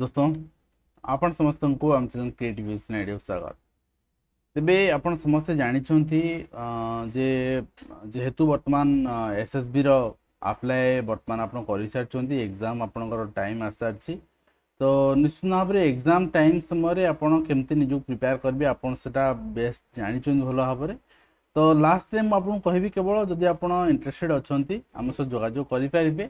दोस्तों आपण समस्तଙ୍କୁ ଆମ ଚ୍ୟାନେଲ୍ କ୍ରିଏଟିଭ୍ ଭିଜନ ଆଇଡ଼ିଆକୁ ସ୍ୱାଗତ ତେବେ ଆପଣ ସମସ୍ତେ ଜାଣିଛନ୍ତି ଯେ ଯେହେତୁ ବର୍ତ୍ତମାନ ଏସ୍ଏସ୍ବିର ଆପ୍ଲାଏ ବର୍ତ୍ତମାନ ଆପଣ କରିସାରିଛନ୍ତି ଏକ୍ଜାମ୍ ଆପଣଙ୍କର ଟାଇମ୍ ଆସିସାରିଛି ତ ନିଶ୍ଚିତ ଭାବରେ ଏକ୍ଜାମ୍ ଟାଇମ୍ ସମୟରେ ଆପଣ କେମିତି ନିଜକୁ ପ୍ରିପେୟାର କରିବେ ଆପଣ ସେଟା ବେଷ୍ଟ ଜାଣିଛନ୍ତି ଭଲ ଭାବରେ ତ ଲାଷ୍ଟରେ ମୁଁ ଆପଣଙ୍କୁ କହିବି କେବଳ ଯଦି ଆପଣ ଇଣ୍ଟରେଷ୍ଟେଡ଼୍ ଅଛନ୍ତି ଆମ ସହ ଯୋଗାଯୋଗ କରିପାରିବେ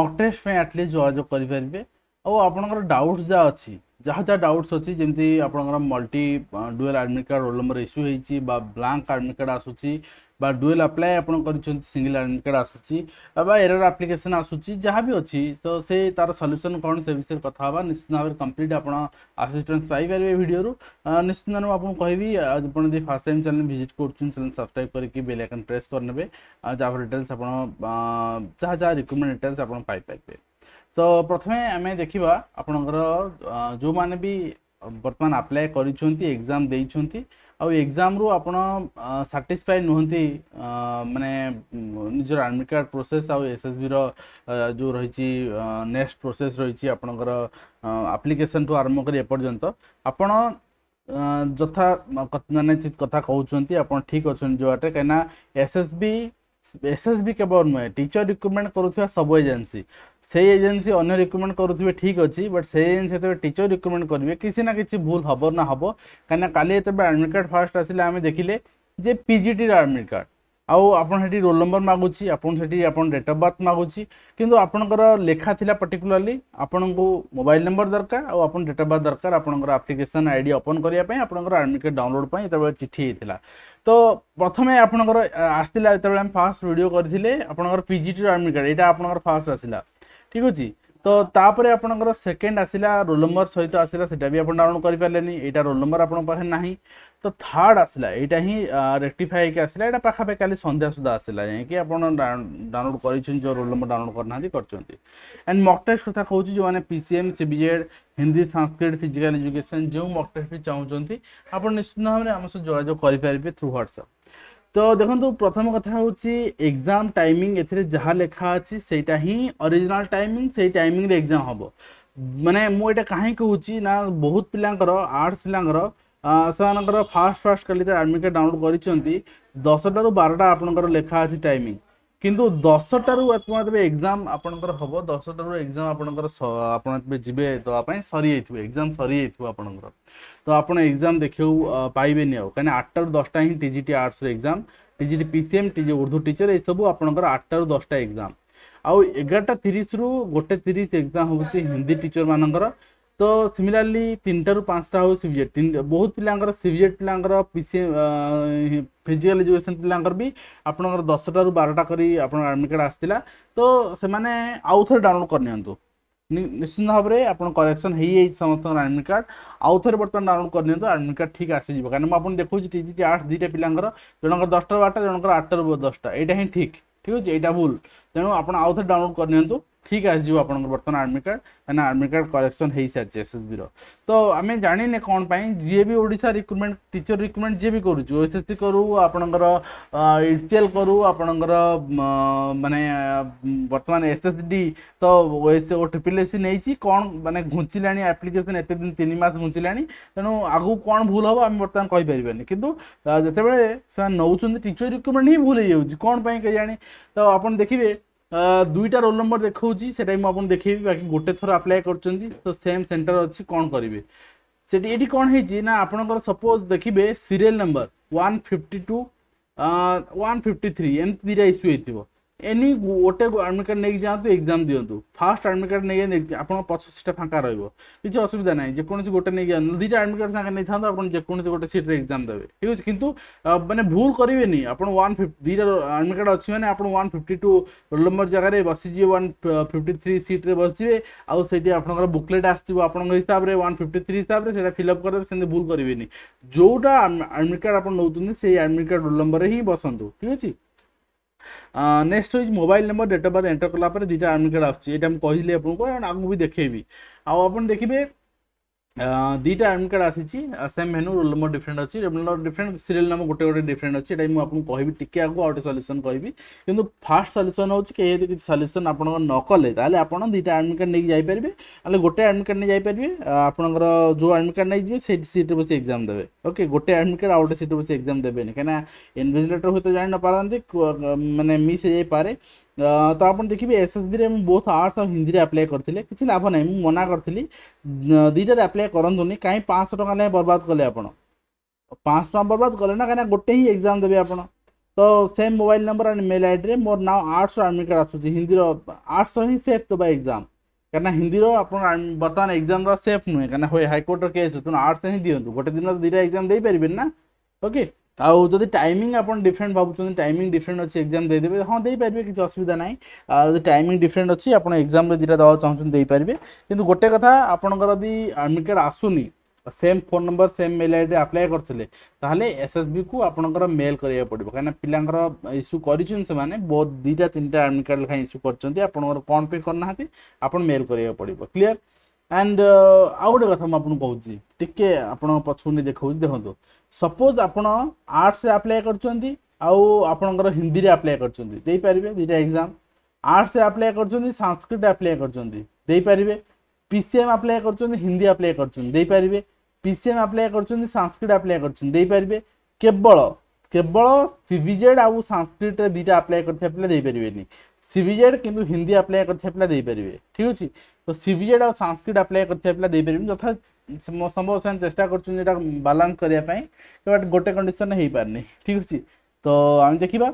ମକ୍ ଟେଷ୍ଟ ପାଇଁ ଆଟଲିଷ୍ଟ ଯୋଗାଯୋଗ କରିପାରିବେ ଆଉ ଆପଣଙ୍କର ଡାଉଟ୍ସ ଯାହା ଅଛି ଯାହା ଯାହା ଡାଉଟ୍ସ ଅଛି ଯେମିତି ଆପଣଙ୍କର multi dual admit card roll number issue ହେଇଛି ବା ବ୍ଲାଙ୍କ ଆଡ଼ମିଟ୍ କାର୍ଡ଼ ଆସୁଛି বা ডুয়েল আপ্লাই আপনার করছেন সিঙ্গল আডমিট কার্ড আসুচি বা এরর আপ্লিকেসন আসুচি যা বি অছি তো সে তার সল্যুসন কোণ সে বিষয়ে কথা হওয়া নিশ্চিত ভাবে কমপ্লিট আপনার আসিষ্টান্স পাইপারে ভিডিওর নিশ্চিত ভাবে আপনার কবি আপনার যদি ফার্স্ট টাইম চ্যানেল ভিজিট করছেন চ্যানেল সবসক্রাইব করি বেল আইকন প্রেস করে নেবে যার ডিটেলস আপনার যা যা রিকমেন্ড ডিটেলস আপনার পাইপারে तो प्रथम आम देखा आपण जो मैंने भी बर्तमान आप्लाय कर एग्जाम देजाम आप साफाए नुंत मानने निजर आडमिट कार्ड प्रोसेस आस एस बी रो रही नेक्स्ट प्रोसेस रही आप्लिकेसन ठू आरंभ कर एपर्तंत कथा कहते आप ठीक अच्छे जो बाटे कहीं एस एस बी ଏସ୍ଏସ୍ବି କେବଳ ନୁହେଁ ଟିଚର ରିକ୍ରୁଟମେଣ୍ଟ କରୁଥିବା ସବୁ ଏଜେନ୍ସି ସେଇ ଏଜେନ୍ସି ଅନ୍ୟ ରିକ୍ରୁଟମେଣ୍ଟ କରୁଥିବେ ଠିକ୍ ଅଛି ବଟ୍ ସେଇ ଏଜେନ୍ସି ଯେତେବେଳେ ଟିଚର ରିକ୍ରୁଟମେଣ୍ଟ କରିବେ କିଛି ନା କିଛି ଭୁଲ ହେବ ନା ହେବ କାହିଁକିନା କାଲି ଯେତେବେଳେ ଆଡ଼ମିଟ୍ କାର୍ଡ଼ ଫାର୍ଷ୍ଟ ଆସିଲେ ଆମେ ଦେଖିଲେ ଯେ ପିଜିଟିର ଆଡ଼ମିଟ୍ କାର୍ଡ଼ ଆଉ ଆପଣ ସେଠି ରୋଲ୍ ନମ୍ବର ମାଗୁଛି ଆପଣ ସେଠି ଆପଣ ଡେଟ୍ ଅଫ୍ ବାର୍ଥ ମାଗୁଛି କିନ୍ତୁ ଆପଣଙ୍କର ଲେଖା ଥିଲା ପର୍ଟିକୁଲାରଲି ଆପଣଙ୍କୁ ମୋବାଇଲ ନମ୍ବର ଦରକାର ଆଉ ଆପଣ ଡେଟ୍ ଅଫ୍ ବାର୍ଥ ଦରକାର ଆପଣଙ୍କର ଆପ୍ଲିକେସନ୍ ଆଇ ଡ଼ି ଓପନ୍ କରିବା ପାଇଁ ଆପଣଙ୍କର ଆଡମିକେଟ୍ ଡାଉନଲୋଡ୍ ପାଇଁ ଯେତେବେଳେ ଚିଠି ହେଇଥିଲା ତ ପ୍ରଥମে ଆପଣଙ୍କର ଆସିଥିଲା ଯେତେବେଳେ ଆମେ ଫାର୍ଷ୍ଟ ଭିଡ଼ିଓ କରିଥିଲେ ଆପଣଙ୍କର ପିଜିଟିର ଆଡମିଟ୍ କାର୍ଡ଼ ଏଇଟା ଆପଣଙ୍କର ଫାର୍ଷ୍ଟ ଆସିଲା ଠିକ୍ ଅଛି ତ ତାପରେ ଆପଣଙ୍କର ସେକେଣ୍ଡ ଆସିଲା ରୋଲ୍ ନମ୍ବର ସହିତ ଆସିଲା ସେଇଟା ବି ଆପଣ ଡାଉନଲୋଡ଼ କରିପାରିଲେନି ଏଇଟା ରୋଲ୍ ନମ୍ବର ଆପଣଙ୍କ ପାଖରେ ନାହିଁ ତ ଥାର୍ଡ଼ ଆସିଲା ଏଇଟା ହିଁ ରେକ୍ଟିଫାଏ ହେଇକି ଆସିଲା ଏଇଟା ପାଖାପାଖି କାଲି ସନ୍ଧ୍ୟା ସୁଦ୍ଧା ଆସିଲା ଯାଇକି ଆପଣ ଡାଉନଲୋଡ଼ କରିଛନ୍ତି ଯେଉଁ ରୋଲ୍ ନମ୍ବର ଡାଉନଲୋଡ଼ କରିନାହାନ୍ତି କରିଛନ୍ତି ଆଣ୍ଡ ମକ୍ ଟେଷ୍ଟ କଥା କହୁଛି ଯେଉଁମାନେ P C M C B Z Hindi Sanskrit physical education ଯେଉଁ ମକ୍ ଟେଷ୍ଟ ବି ଚାହୁଁଛନ୍ତି ଆପଣ ନିଶ୍ଚିତ ଭାବରେ ଆମ ସହ ଯୋଗାଯୋଗ କରିପାରିବେ ଥ୍ରୁ ହ୍ୱାଟ୍ସଆପ୍ তো দেখুন প্রথম কথা হচ্ছে এক্সাম টাইমিং এর যা লেখা আছে সেইটা হি অরিজিনাল টাইমিং সেই টাইমিং রে এক্সাম হব মানে মু এটা কাহিঁ কুচি না বহুত পিলাঙ্কর আর্টস পিলাঙ্কর সে ফার্স্ট ফার্স্ট কালি তার আডমিট কার্ড ডাউনলোড କରିଛନ୍ତି দশটাରୁ বারোটা আপনার লেখা আছে টাইমিং କିନ୍ତୁ ଦଶଟାରୁ ଆପଣ ତେବେ ଏକ୍ଜାମ୍ ଆପଣଙ୍କର ହେବ ଦଶଟାରୁ ଏକ୍ଜାମ୍ ଆପଣଙ୍କର ଆପଣ ତେବେ ଯିବେ ଦେବା ପାଇଁ ସରିଯାଇଥିବ ଏକ୍ଜାମ୍ ସରିଯାଇଥିବ ଆପଣଙ୍କର ତ ଆପଣ ଏକ୍ଜାମ୍ ଦେଖିବାକୁ ପାଇବେନି ଆଉ କାହିଁକିନା ଆଠଟାରୁ ଦଶଟା ହିଁ ଟି ଜି ଟି ଆର୍ଟ୍ସର exam T G T P C M T G Urdu teacher ଏସବୁ ଆପଣଙ୍କର ଆଠଟାରୁ ଦଶଟା ଏକ୍ଜାମ୍ ଆଉ ଏଗାରଟା ତିରିଶରୁ ଗୋଟେ ତିରିଶ ଏକ୍ଜାମ୍ ହେଉଛି ହିନ୍ଦୀ ଟିଚର୍ ମାନଙ୍କର ତ ସିମିଲାରଲି ତିନିଟାରୁ ପାଞ୍ଚଟା ହଉ ସିଭିଏଟ୍ ବହୁତ ପିଲାଙ୍କର ସିଭିଏଟ୍ ପିଲାଙ୍କର ପି ସି ଫିଜିକାଲ ଏଜୁକେସନ୍ ପିଲାଙ୍କର ବି ଆପଣଙ୍କର ଦଶଟାରୁ ବାରଟା କରି ଆପଣଙ୍କ ଆଡ଼ମିଟ୍ କାର୍ଡ଼ ଆସିଥିଲା ତ ସେମାନେ ଆଉ ଥରେ ଡାଉନଲୋଡ଼୍ କରିନିଅନ୍ତୁ ନିଶ୍ଚିନ୍ତ ଭାବରେ ଆପଣ କରେକ୍ସନ୍ ହେଇଯାଇଛି ସମସ୍ତଙ୍କର ଆଡ଼ମିଟ୍ କାର୍ଡ଼ ଆଉ ଥରେ ବର୍ତ୍ତମାନ ଡାଉନଲୋଡ଼୍ କରିନିଅନ୍ତୁ ଆଡ଼ମିଟ୍ କାର୍ଡ଼ ଠିକ୍ ଆସିଯିବ କାରଣ ମୁଁ ଆପଣ ଦେଖୁଛି ଟି ଜି ଟି ଆର୍ଟ୍ସ ଦୁଇଟା ପିଲାଙ୍କର ଜଣଙ୍କର ଦଶଟାରୁ ବାରଟା ଜଣଙ୍କର ଆଠଟାରୁ ଦଶଟା ଏଇଟା ହିଁ ଠିକ୍ ଠିକ୍ ଅଛି ଏଇଟା ଭୁଲ ତେଣୁ ଆପଣ ଆଉ ଥରେ ଡାଉନଲୋଡ଼୍ କରିନିଅନ୍ତୁ ठीक आसो आप बर्तमान आर्मी कार्ड क्या आर्मी कार्ड कलेक्शन हो सारी एस एस तो आम जाने कौन पर जी भी ओडा रिक्रुटमेंट टीचर रिक्रुटमेंट जी भी करूँ एस एस सी करूँ आपणकर इटसीएल करूँ आपणकर मानने बर्तमान एस एस डी तो ओ ट्रिपिल एस सी नहीं कौन मैंने घुंचला आप्लिकेसन एत दिन तीन मस घुंच तेणु आगू कौन भूल हम आम बर्तमान कहींपर कितु जिते बेले नौ टीचर रिक्रुटमेंट ही भूल हो जाए कौन पर जानी तो आप देखिए দুইটা ରୋଲ୍ ନମ୍ବର ଦେଖାଉଛି ସେଟା ବି ମୁଁ ଆପଣଙ୍କୁ ଦେଖେଇବି ବାକି ଗୋଟେ ଥର ଆପ୍ଲାଏ କରୁଛନ୍ତି ତ ସେମ୍ ସେଣ୍ଟର ଅଛି କ'ଣ କରିବେ ସେଠି ଏଠି କ'ଣ ହେଇଛି ନା ଆପଣଙ୍କର ସପୋଜ୍ ଦେଖିବେ serial number one fifty two one fifty three ଏମିତି ଦୁଇଟା ଇସ୍ୟୁ ହେଇଥିବ ଏନି ଗୋଟେ ଆଡ଼ମିଟ୍ କାର୍ଡ଼ ନେଇକି ଯାଆନ୍ତୁ ଏକ୍ଜାମ୍ ଦିଅନ୍ତୁ ଫାର୍ଷ୍ଟ ଆଡ଼ମିଟ୍ କାର୍ଡ଼ ନେଇ ଆପଣଙ୍କ ପଛ ସିଟ୍ଟା ଫାଙ୍କା ରହିବ କିଛି ଅସୁବିଧା ନାହିଁ ଯେକୌଣସି ଗୋଟେ ନେଇକି ଯାଆନ୍ତୁ ଦୁଇଟା ଆଡ଼ମିଟ୍ କାର୍ଡ଼ ସାଙ୍ଗେ ନେଇଥାନ୍ତୁ ଆପଣ ଯେକୌଣସି ଗୋଟେ ସିଟ୍ରେ ଏକ୍ଜାମ୍ ଦେବେ ଠିକ୍ ଅଛି କିନ୍ତୁ ମାନେ ଭୁଲ କରିବେନି ଆପଣ ୱାନ୍ ଫିଫ୍ଟି ଦୁଇଟା ଆଡ଼ମିଟ୍ କାର୍ଡ଼ ଅଛି ମାନେ ଆପଣ one fifty two roll number ଜାଗାରେ ବସିଯିବେ ୱାନ୍ ଫିଫ୍ଟି ଥ୍ରୀ ସିଟ୍ରେ ବସିଯିବେ ଆଉ ସେଇଠି ଆପଣଙ୍କର ବୁକଲେଟ୍ ଆସିଯିବ ଆପଣଙ୍କ ହିସାବରେ ୱାନ୍ ଫିଫ୍ଟି ଥ୍ରୀ ହିସାବରେ ସେଇଟା ଫିଲ୍ଅପ୍ କରିଦେବେ ସେମିତି ଭୁଲ କରିବେନି ଯେଉଁଟା ଆଡ଼ମିଟ୍ କାର୍ଡ଼ ଆପଣ ନେଉଛନ୍ତି ସେଇ ଆଡ଼ମିଟ୍ କାର୍ଡ଼ ରୋଲ୍ ନମ୍ବରରେ ହିଁ ବସନ୍ତୁ ଠିକ୍ ଅଛି নেক্সট হচ্ছে mobile number date of birth enter কলাপরে দুইটা আডমিট কার্ড আসছে এটা আমি কহিলি আপনার আমি দেখেবি আপনার দেখবে দুইটা ଆଡ଼ମିଟ୍ କାର୍ଡ଼ ଆସିଛି ସେମ୍ ମେନୁ ରୋଲ୍ ନମ୍ବର ଡିଫରେଣ୍ଟ ଅଛି roll number different serial number ଗୋଟେ ଗୋଟେ ଡିଫରେଣ୍ଟ ଅଛି ଏଇଟା ମୁଁ ଆପଣଙ୍କୁ କହିବି ଟିକେ ଆଗକୁ ଆଉ ଗୋଟେ ସଲ୍ୟୁସନ୍ କହିବି କିନ୍ତୁ ଫାର୍ଷ୍ଟ ସଲ୍ୟୁସନ୍ ହେଉଛି କି ଯଦି କିଛି ସଲ୍ୟୁସନ୍ ଆପଣଙ୍କ ନ କଲେ ତାହେଲେ ଆପଣ ଦୁଇଟା ଆଡ଼ମିଟ୍ କାର୍ଡ଼ ନେଇକି ଯାଇପାରିବେ ନହେଲେ ଗୋଟେ ଆଡ଼ମିଟ୍ କାର୍ଡ଼ ନେଇ ଯାଇପାରିବେ ଆପଣଙ୍କର ଯେଉଁ ଆଡ଼ମିଟ୍ କାର୍ଡ଼ ନେଇଯିବେ ସେଇଠି ସିଟ୍ରେ ବସି ଏକ୍ଜାମ୍ ଦେବେ ଓକେ ଗୋଟେ ଆଡ଼ମିଟ୍ କାର୍ଡ଼ ଆଉ ଗୋଟେ ସିଟ୍ରେ ବସି ଏକ୍ଜାମ୍ ଦେବେନି କାହିଁକିନା ଇନଭିଜିଲେଟର୍ ହୁଏତ ଜାଣି ନପାରନ୍ତି ମାନେ ମିସ୍ ହେଇଯାଇପାରେ ତ ଆପଣ ଦେଖିବେ ଏସ୍ଏସ୍ବିରେ ମୁଁ ବହୁତ ଆର୍ଟ୍ସ ଆଉ ହିନ୍ଦୀରେ ଆପ୍ଲାଏ କରିଥିଲି କିଛି ଲାଭ ନାହିଁ ମୁଁ ମନା କରିଥିଲି ଦୁଇଟାରେ ଆପ୍ଲାଏ କରନ୍ତୁନି କାହିଁ ପାଞ୍ଚଶହ ଟଙ୍କା ଲେଖାଏଁ ବର୍ବାଦ କଲେ ଆପଣ ପାଞ୍ଚଶହ ଟଙ୍କା ବର୍ବାଦ କଲେ ନା କାହିଁକିନା ଗୋଟେ ହିଁ ଏକ୍ଜାମ୍ ଦେବେ ଆପଣ ତ same mobile number and mail ଆଇଡ଼ିରେ ମୋର ନାଁ ଆର୍ଟ୍ସର ଆଡ଼ମିଟ୍ କାର୍ଡ଼ ଆସୁଛି ହିନ୍ଦୀର ଆର୍ଟ୍ସର ହିଁ ସେଫ୍ ଦେବା ଏକ୍ଜାମ୍ କାହିଁକିନା ହିନ୍ଦୀର ଆପଣ ବର୍ତ୍ତମାନ ଏକ୍ଜାମ୍ ଦେବା ସେଫ୍ ନୁହେଁ କାହିଁକିନା ହୁଏ ହାଇକୋର୍ଟର କେସ୍ ତେଣୁ ଆର୍ଟ୍ସ ହିଁ ଦିଅନ୍ତୁ ଗୋଟେ ଦିନ ଦୁଇଟା ଏକ୍ଜାମ୍ ଦେଇପାରିବେନି ନା ଓକେ ଆଉ ଯଦି ଟାଇମିଂ ଆପଣ ଡିଫରେଣ୍ଟ ଭାବୁଛନ୍ତି ଟାଇମିଂ ଡିଫରେଣ୍ଟ ଅଛି ଏକ୍ଜାମ୍ ଦେଇଦେବେ ହଁ ଦେଇପାରିବେ କିଛି ଅସୁବିଧା ନାହିଁ ଯଦି ଟାଇମିଂ ଡିଫରେଣ୍ଟ ଅଛି ଆପଣ ଏକ୍ଜାମ୍ରେ ଦୁଇଟା ଦେବାକୁ ଚାହୁଁଛନ୍ତି ଦେଇପାରିବେ କିନ୍ତୁ ଗୋଟେ କଥା ଆପଣଙ୍କର ଯଦି ଆଡ଼ମିଟ୍ କାର୍ଡ଼ ଆସୁନି same phone number same mail ଆଇଡ଼ିରେ ଆପ୍ଲାଏ କରିଥିଲେ ତାହେଲେ ଏସ୍ଏସ୍ବିକୁ ଆପଣଙ୍କର ମେଲ୍ କରିବାକୁ ପଡ଼ିବ କାହିଁକିନା ପିଲାଙ୍କର ଇସ୍ୟୁ କରିଛନ୍ତି ସେମାନେ ବହୁତ ଦୁଇଟା ତିନିଟା ଆଡ଼ମିଟ୍ କାର୍ଡ଼ ଲେଖାଏଁ ଇସ୍ୟୁ କରିଛନ୍ତି ଆପଣଙ୍କର କ'ଣ ପାଇଁ କରିନାହାନ୍ତି ଆପଣ ମେଲ୍ କରିବାକୁ ପଡ଼ିବ କ୍ଲିଅର୍ ଆଣ୍ଡ ଆଉ ଗୋଟେ କଥା ମୁଁ ଆପଣଙ୍କୁ କହୁଛି ଟିକେ ଆପଣଙ୍କ ପଛକୁ ନେଇ ଦେଖାଉଛି ଦେଖନ୍ତୁ ସପୋଜ୍ ଆପଣ ଆର୍ଟ୍ସରେ ଆପ୍ଲାଏ କରୁଛନ୍ତି ଆଉ ଆପଣଙ୍କର ହିନ୍ଦୀରେ ଆପ୍ଲାଏ କରିଛନ୍ତି ଦେଇପାରିବେ ଦୁଇଟା ଏକ୍ଜାମ୍ ଆର୍ଟ୍ସରେ ଆପ୍ଲାଏ କରୁଛନ୍ତି ସାଂସ୍କ୍ରିଟ୍ରେ ଆପ୍ଲାଏ କରିଛନ୍ତି ଦେଇପାରିବେ ପି ସି ଏମ୍ ଆପ୍ଲାଏ କରୁଛନ୍ତି ହିନ୍ଦୀ ଆପ୍ଲାଏ କରିଛନ୍ତି ଦେଇପାରିବେ ପି ସି ଏମ୍ ଆପ୍ଲାଏ କରୁଛନ୍ତି ସାଂସ୍କ୍ରିଟ୍ ଆପ୍ଲାଏ କରିଛନ୍ତି ଦେଇପାରିବେ କେବଳ କେବଳ ସିଭିଜେଡ୍ ଆଉ ସାଂସ୍କ୍ରିଟ୍ରେ ଦୁଇଟା ଆପ୍ଲାଏ କରିଥିବା ପିଲା ଦେଇପାରିବେନି ସିଭିଜେଡ୍ କିନ୍ତୁ ହିନ୍ଦୀ ଆପ୍ଲାଏ କରିଥିବା ପିଲା ଦେଇପାରିବେ ଠିକ୍ ଅଛି তো সিবিএড আর সংস্কৃত আপ্লাই করতে পিলা দেইপারি যথা সম্ভব সে চেষ্টা করছেন এটা বালান্স করা বাট গোটে কন্ডিশন হয়ে পারি ঠিক আছে তো আমি দেখিবা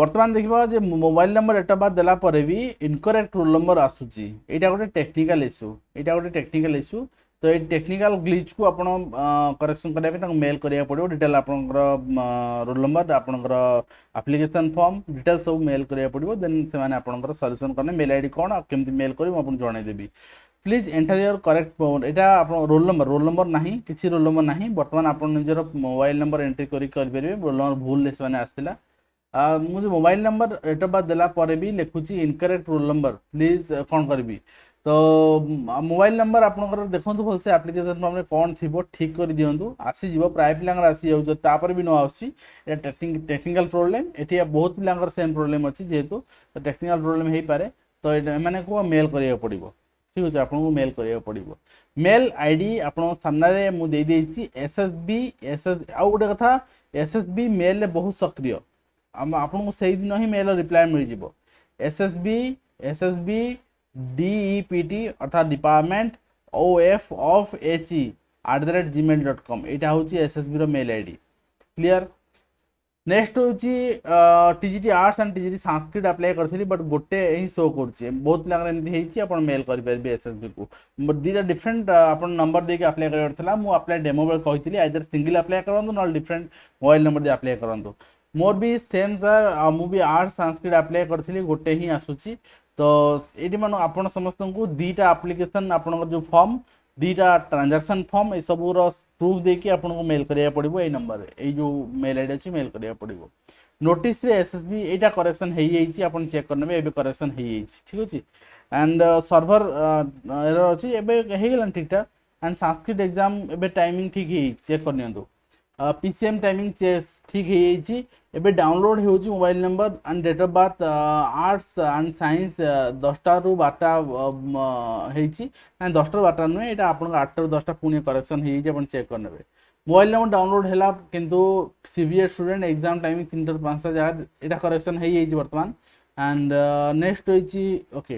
বর্তমান দেখিবা যে মোবাইল নম্বর এটা বাদ দেলা পরে বি ইনকরেক্ট রোল নম্বর আসুচি এটা গোটে টেকনিকাল ইস্যু এটা গোটে টেকনিকাল ইস্যু तो ये टेक्निकाल ग्लीच को आप करेक्शन करने मेल करा पड़ो डिटेल आप रोल नंबर आपंकर आप्लिकेसन फर्म डिटेल सब मेल करा पड़ो देन से आपंकर सल्यूसन करने मेल आईडी कौन केमती मेल कर जनईदेवी ପ୍ଲିଜ୍ ଏଣ୍ଟର ୟର୍ କରେକ୍ଟ ଏଇଟା ଆପଣ ରୋଲ୍ ନମ୍ବର ରୋଲ୍ ନମ୍ବର ନାହିଁ କିଛି ରୋଲ୍ ନମ୍ବର ନାହିଁ ବର୍ତ୍ତମାନ ଆପଣ ନିଜର ମୋବାଇଲ୍ ନମ୍ବର ଏଣ୍ଟ୍ରି କରିକି କରିପାରିବେ ରୋଲ୍ ନମ୍ବର ଭୁଲରେ ସେମାନେ ଆସିଥିଲା ମୁଁ ଯେଉଁ mobile number date of birth ଦେଲା ପରେ ବି ଲେଖୁଛି ଇନକରେକ୍ଟ ରୋଲ୍ ନମ୍ବର ପ୍ଲିଜ୍ କ'ଣ କରିବି তো মোবাইল ନମ୍ବର ଆପଣଙ୍କର ଦେଖନ୍ତୁ ଭଲସେ ଆପ୍ଲିକେସନ୍ ଫର୍ମରେ କ'ଣ ଥିବ ଠିକ୍ କରି ଦିଅନ୍ତୁ ଆସିଯିବ ପ୍ରାୟ ପିଲାଙ୍କର ଆସିଯାଉଛି ତାପରେ ବି ନ ଆସୁଛି ଏଇଟା ଟେକ୍ନିକାଲ୍ ପ୍ରୋବ୍ଲେମ୍ ଏଠି ବହୁତ ପିଲାଙ୍କର ସେମ୍ ପ୍ରୋବ୍ଲେମ୍ ଅଛି ଯେହେତୁ ଟେକ୍ନିକାଲ୍ ପ୍ରୋବ୍ଲେମ୍ ହେଇପାରେ ତ ଏଇଟା ଏମାନଙ୍କୁ ମେଲ୍ କରିବାକୁ ପଡ଼ିବ ଠିକ୍ ଅଛି ଆପଣଙ୍କୁ ମେଲ୍ କରିବାକୁ ପଡ଼ିବ ମେଲ୍ ଆଇ ଡ଼ି ଆପଣଙ୍କ ସାମ୍ନାରେ ମୁଁ ଦେଇଦେଇଛି S S B S S ଆଉ ଗୋଟେ କଥା ଏସ୍ ଏସ୍ ବି ମେଲ୍ରେ ବହୁତ ସକ୍ରିୟ ଆମ ଆପଣଙ୍କୁ ସେଇଦିନ ହିଁ ମେଲ୍ର ରିପ୍ଲାଏ ମିଳିଯିବ S S B S S B DEPT অর্থাৎ department O F of HE at the rate Gmail dot com এটা হচ্ছে এসএসবির মেল আইডি ক্লিয়ার নেক্সট হচ্ছে TGT arts and TGT Sanskrit apply করি বট গোটে হি শো করছে বহু পিলাঙ্কর এমনি হয়েছি আপনার মেল করে এসএসবি কু দুইটা ডিফরেন্ট আপনার নম্বর দিয়ে আপ্লাই করার লা মু আপ্লাই ডেমো বেড়ে কইলি আইদর সিঙ্গল আপ্লাই করতো নহলে ডিফরেন্ট মোবাইল নম্বর দিয়ে আপ্লাই করতো ମୋର ବି ସେମ୍ ସାର୍ ମୁଁ ବି ଆର୍ଟ୍ସ ସାଂସ୍କ୍ରିଟ୍ ଆପ୍ଲାଏ କରିଥିଲି ଗୋଟେ ହିଁ ଆସୁଛି ତ ଏଇଠି ମାନ ଆପଣ ସମସ୍ତଙ୍କୁ ଦୁଇଟା ଆପ୍ଲିକେସନ୍ ଆପଣଙ୍କର ଯେଉଁ ଫର୍ମ ଦୁଇଟା ଟ୍ରାଞ୍ଜାକ୍ସନ୍ ଫର୍ମ ଏସବୁର ପ୍ରୁଫ୍ ଦେଇକି ଆପଣଙ୍କୁ ମେଲ୍ କରିବାକୁ ପଡ଼ିବ ଏଇ ନମ୍ବରରେ ଏଇ ଯେଉଁ ମେଲ୍ ଆଇ ଡ଼ି ଅଛି ମେଲ୍ କରିବାକୁ ପଡ଼ିବ ନୋଟିସ୍ରେ ଏସ୍ ଏସ୍ ବି ଏଇଟା କରେକ୍ସନ୍ ହେଇଯାଇଛି ଆପଣ ଚେକ୍ କରିନେବେ ଏବେ କରେକ୍ସନ୍ ହେଇଯାଇଛି ଠିକ୍ ଅଛି ଆଣ୍ଡ ସର୍ଭର ଏରର୍ ଅଛି ଏବେ ହେଇଗଲାଣି ଠିକ୍ଠାକ୍ ଆଣ୍ଡ ସାଂସ୍କ୍ରିଟ୍ ଏକ୍ଜାମ୍ ଏବେ ଟାଇମିଂ ଠିକ୍ ହେଇଛି ଚେକ୍ କରିନିଅନ୍ତୁ পিসিএম ଟାଇମିଂ ଚେସ୍ ଠିକ୍ ହେଇଯାଇଛି ଏବେ ଡାଉନଲୋଡ଼ ହେଉଛି mobile number and date of birth arts and science ଦଶଟାରୁ ବାରଟା ହେଇଛି ନାଇଁ ଦଶଟାରୁ ବାରଟା ନୁହେଁ ଏଇଟା ଆପଣଙ୍କ ଆଠଟାରୁ ଦଶଟା ପୁଣି କରେକ୍ସନ୍ ହେଇଯାଇଛି ଆପଣ ଚେକ୍ କରିନେବେ মোবাইল নম্বর ডাউনলোড হল কিন্তু সিভিএ স্টুডেন্ট এক্সাম টাইমিং তিনটার পাঁচটা জায়গা এটা করেকশন হয়ে যাই বর্তমান অ্যান্ড নেক্সট হয়েছি ওকে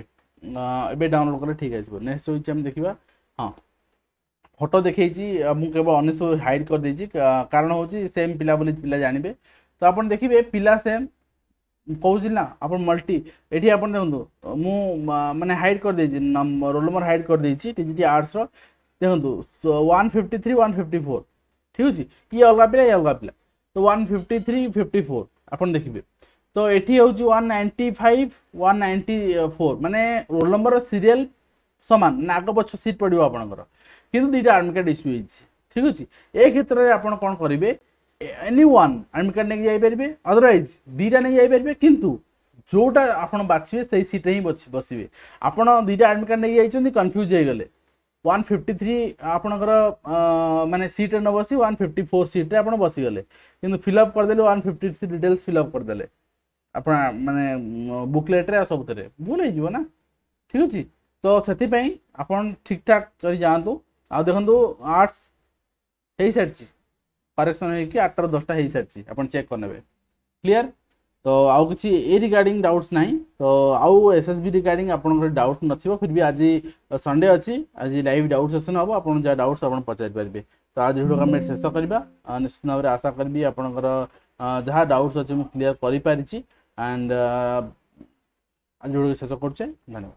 এবে ডাউনলোড কলে ঠিক আসবে নেক্সট হয়েছি আমি দেখিবা হ্যাঁ ଫଟୋ ଦେଖେଇଛି ମୁଁ କେବଳ ଅନେଶୁ ହାଇଡ଼ କରିଦେଇଛି କାରଣ ହେଉଛି ସେମ୍ ପିଲା ବୋଲି ପିଲା ଜାଣିବେ ତ ଆପଣ ଦେଖିବେ ପିଲା ସେମ୍ କହୁଛି ନା ଆପଣ ମଲ୍ଟି ଏଠି ଆପଣ ଦେଖନ୍ତୁ ମୁଁ ମାନେ ହାଇଡ଼ କରିଦେଇଛି ରୋଲ୍ ନମ୍ବର ହାଇଡ଼ କରିଦେଇଛି ଟି ଜି ଟି ଆର୍ଟ୍ସର ଦେଖନ୍ତୁ one fifty three one fifty four ଠିକ୍ ଅଛି ଇଏ ଅଲଗା ପିଲା ଇଏ ଅଲଗା ପିଲା ତ one fifty three fifty four ଆପଣ ଦେଖିବେ ତ ଏଠି ହେଉଛି one ninety five one ninety four ମାନେ ରୋଲ୍ ନମ୍ବର ସିରିଏଲ୍ ସମାନ ମାନେ ଆଗ ପଛ ସିଟ୍ ପଡ଼ିବ ଆପଣଙ୍କର କିନ୍ତୁ ଦୁଇଟା ଆଡ଼ମିଟ୍ କାର୍ଡ଼ ଇସ୍ୟୁ ହେଇଛି ଠିକ୍ ଅଛି ଏ କ୍ଷେତ୍ରରେ ଆପଣ କ'ଣ କରିବେ ଏନି ୱାନ୍ ଆଡ଼ମିଟ୍ କାର୍ଡ଼ ନେଇକି ଯାଇପାରିବେ ଅଦରୱାଇଜ୍ ଦୁଇଟା ନେଇକି ଯାଇପାରିବେ କିନ୍ତୁ ଯେଉଁଟା ଆପଣ ବାଛିବେ ସେଇ ସିଟ୍ରେ ହିଁ ବସିବେ ଆପଣ ଦୁଇଟା ଆଡ଼ମିଟ୍ କାର୍ଡ଼ ନେଇକି ଯାଇଛନ୍ତି କନଫ୍ୟୁଜ୍ ହେଇଗଲେ ওয়ান ফিফটি থ্রি আপনার মানে সিট্রে ন বসি ওয়ান ফিফটি ফোর সিট্রে আপনার বসিগলে কিন্তু ফিল আপ করেদেলে one fifty three details fill up করেদেলে আপনার মানে বুকলেট্রে সবুথে ভুল হয়ে যাব না ঠিক আছে তো ସେଥିପାଇଁ ଆପଣ ଠିକ୍ଠାକ୍ କରି ଯାଆନ୍ତୁ ଆଉ ଦେଖନ୍ତୁ ଆର୍ଟ୍ସ ହେଇସାରିଛି କରେକ୍ସନ୍ ହେଇକି ଆଠଟାରୁ ଦଶଟା ହେଇସାରିଛି ଆପଣ ଚେକ୍ କରିନେବେ କ୍ଲିଅର୍ ତ ଆଉ କିଛି ଏ ରିଗାର୍ଡିଂ ଡାଉଟ୍ସ ନାହିଁ ତ ଆଉ ଏସ୍ ଏସ୍ ବି ରିଗାର୍ଡିଂ ଆପଣଙ୍କର ଡାଉଟ୍ ନଥିବ ଫିର୍ ବି ଆଜି ସଣ୍ଡେ ଅଛି ଆଜି ଲାଇଭ୍ ଡାଉଟ୍ ସେସନ୍ ହେବ ଆପଣ ଯାହା ଡାଉଟ୍ସ ଆପଣ ପଚାରିପାରିବେ ତ ଆଜି ଭିଡ଼ିଓ କମେଣ୍ଟ ଶେଷ କରିବା ନିଶ୍ଚିତ ଭାବରେ ଆଶା କରିବି ଆପଣଙ୍କର ଯାହା ଡାଉଟ୍ସ ଅଛି ମୁଁ କ୍ଲିଅର୍ କରିପାରିଛି ଆଣ୍ଡ ଆଜି ଭିଡ଼ିଓ ଶେଷ କରୁଛେ ଧନ୍ୟବାଦ